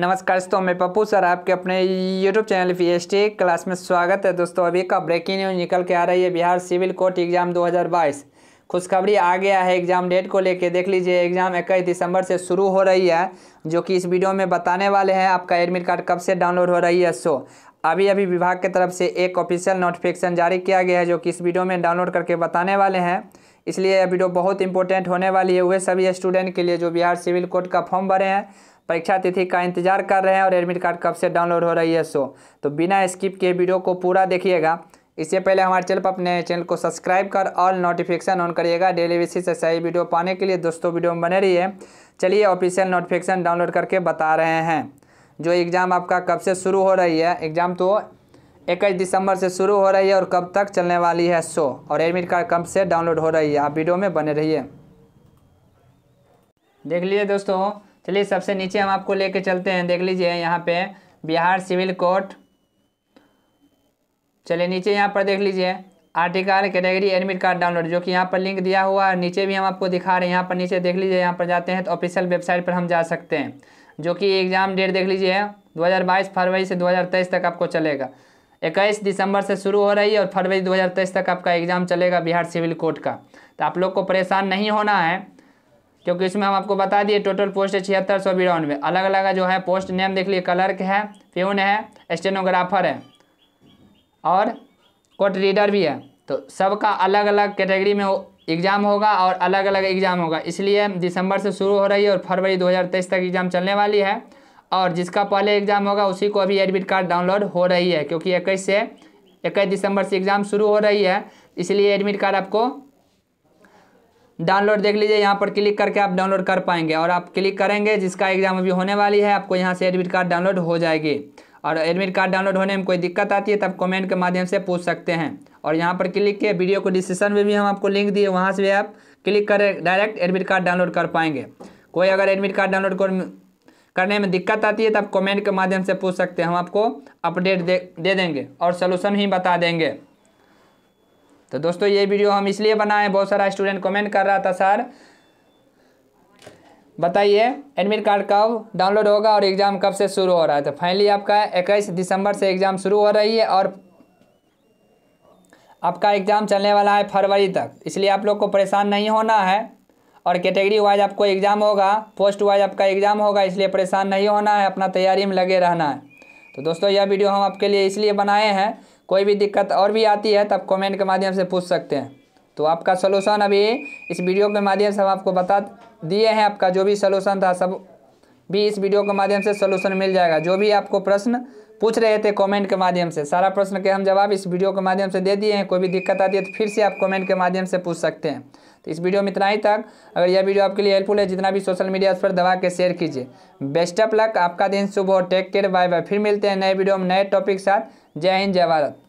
नमस्कार दोस्तों मैं पप्पू सर आपके अपने YouTube channel P S T class में स्वागत है दोस्तों अभी का ब्रेकिंग न्यूज निकल के आ रही है बिहार सिविल कोर्ट एग्जाम 2022 खुशखबरी आ गया है एग्ज़ाम डेट को लेके देख लीजिए एग्ज़ाम इक्कीस दिसंबर से शुरू हो रही है जो कि इस वीडियो में बताने वाले हैं आपका एडमिट कार्ड कब से डाउनलोड हो रही है सो अभी अभी विभाग की तरफ से एक ऑफिशियल नोटिफिकेशन जारी किया गया है जो कि इस वीडियो में डाउनलोड करके बताने वाले हैं इसलिए यह वीडियो बहुत इंपॉर्टेंट होने वाली है वह सभी स्टूडेंट के लिए जो बिहार सिविल कोर्ट का फॉर्म भरे हैं परीक्षा तिथि का इंतजार कर रहे हैं और एडमिट कार्ड कब से डाउनलोड हो रही है सो तो बिना स्किप के वीडियो को पूरा देखिएगा इससे पहले हमारे चैनल पर अपने चैनल को सब्सक्राइब कर ऑल नोटिफिकेशन ऑन करिएगा डेली बेसिस से सही वीडियो पाने के लिए दोस्तों वीडियो में बने रहिए चलिए ऑफिशियल नोटिफिकेशन डाउनलोड करके बता रहे हैं जो एग्ज़ाम आपका कब से शुरू हो रही है एग्ज़ाम तो इक्कीस दिसंबर से शुरू हो रही है और कब तक चलने वाली है सो और एडमिट कार्ड कब से डाउनलोड हो रही है आप वीडियो में बने रहिए देख लिए दोस्तों चलिए सबसे नीचे हम आपको लेके चलते हैं देख लीजिए यहाँ पे बिहार सिविल कोर्ट चलिए नीचे यहाँ पर देख लीजिए article category admit card download जो कि यहाँ पर लिंक दिया हुआ है नीचे भी हम आपको दिखा रहे हैं यहाँ पर नीचे देख लीजिए यहाँ पर जाते हैं तो ऑफिशियल वेबसाइट पर हम जा सकते हैं जो कि एग्ज़ाम डेट देख लीजिए 2022 फरवरी से 2023 तक आपको चलेगा 21 दिसंबर से शुरू हो रही है और फरवरी 2023 तक आपका एग्ज़ाम चलेगा बिहार सिविल कोर्ट का तो आप लोग को परेशान नहीं होना है क्योंकि इसमें हम आपको बता दिए टोटल पोस्ट है छिहत्तर सौ बिरानवे अलग अलग जो है पोस्ट नेम देख लिए क्लर्क है प्यून है स्टेनोग्राफर है और कोट रीडर भी है तो सबका अलग अलग कैटेगरी में एग्ज़ाम होगा और अलग अलग एग्ज़ाम होगा इसलिए दिसंबर से शुरू हो रही है और फरवरी 2023 तक एग्ज़ाम चलने वाली है और जिसका पहले एग्ज़ाम होगा उसी को अभी एडमिट कार्ड डाउनलोड हो रही है क्योंकि इक्कीस से इक्कीस दिसंबर से एग्ज़ाम शुरू हो रही है इसलिए एडमिट कार्ड आपको डाउनलोड देख लीजिए यहाँ पर क्लिक करके आप डाउनलोड कर पाएंगे और आप क्लिक करेंगे जिसका एग्ज़ाम अभी होने वाली है आपको यहाँ से एडमिट कार्ड डाउनलोड हो जाएगी और एडमिट कार्ड डाउनलोड होने में कोई दिक्कत आती है तब कमेंट के माध्यम से पूछ सकते हैं और यहाँ पर क्लिक किए वीडियो को डिस्क्रिप्शन में भी हम आपको लिंक दिए वहाँ से भी आप क्लिक करें डायरेक्ट एडमिट कार्ड डाउनलोड कर पाएंगे कोई अगर एडमिट कार्ड डाउनलोड करने में दिक्कत आती है तब कमेंट के माध्यम से पूछ सकते हैं हम आपको अपडेट दे, दे देंगे और सोलूशन ही बता देंगे तो दोस्तों ये वीडियो हम इसलिए बनाए बहुत सारा स्टूडेंट कमेंट कर रहा था सर बताइए एडमिट कार्ड कब डाउनलोड होगा और एग्ज़ाम कब से शुरू हो रहा है तो फाइनली आपका इक्कीस दिसंबर से एग्ज़ाम शुरू हो रही है और आपका एग्ज़ाम चलने वाला है फरवरी तक इसलिए आप लोग को परेशान नहीं होना है और कैटेगरी वाइज आपको एग्ज़ाम होगा पोस्ट वाइज आपका एग्ज़ाम होगा इसलिए परेशान नहीं होना है अपना तैयारी में लगे रहना है तो दोस्तों यह वीडियो हम आपके लिए इसलिए बनाए हैं कोई भी दिक्कत और भी आती है तब कमेंट के माध्यम से पूछ सकते हैं तो आपका सलूशन अभी इस वीडियो के माध्यम से हम आपको बता दिए हैं आपका जो भी सलूशन था सब भी इस वीडियो के माध्यम से सलूशन मिल जाएगा जो भी आपको प्रश्न पूछ रहे थे कमेंट के माध्यम से सारा प्रश्न के हम जवाब इस वीडियो के माध्यम से दे दिए हैं कोई भी दिक्कत आती है तो फिर से आप कमेंट के माध्यम से पूछ सकते हैं तो इस वीडियो में इतना ही तक अगर यह वीडियो आपके लिए हेल्पफुल है जितना भी सोशल मीडिया उस पर दबा के शेयर कीजिए बेस्ट ऑफ लक आपका दिन शुभ हो टेक केयर बाय बाय फिर मिलते हैं नए वीडियो में नए टॉपिक साथ जय हिंद जय भारत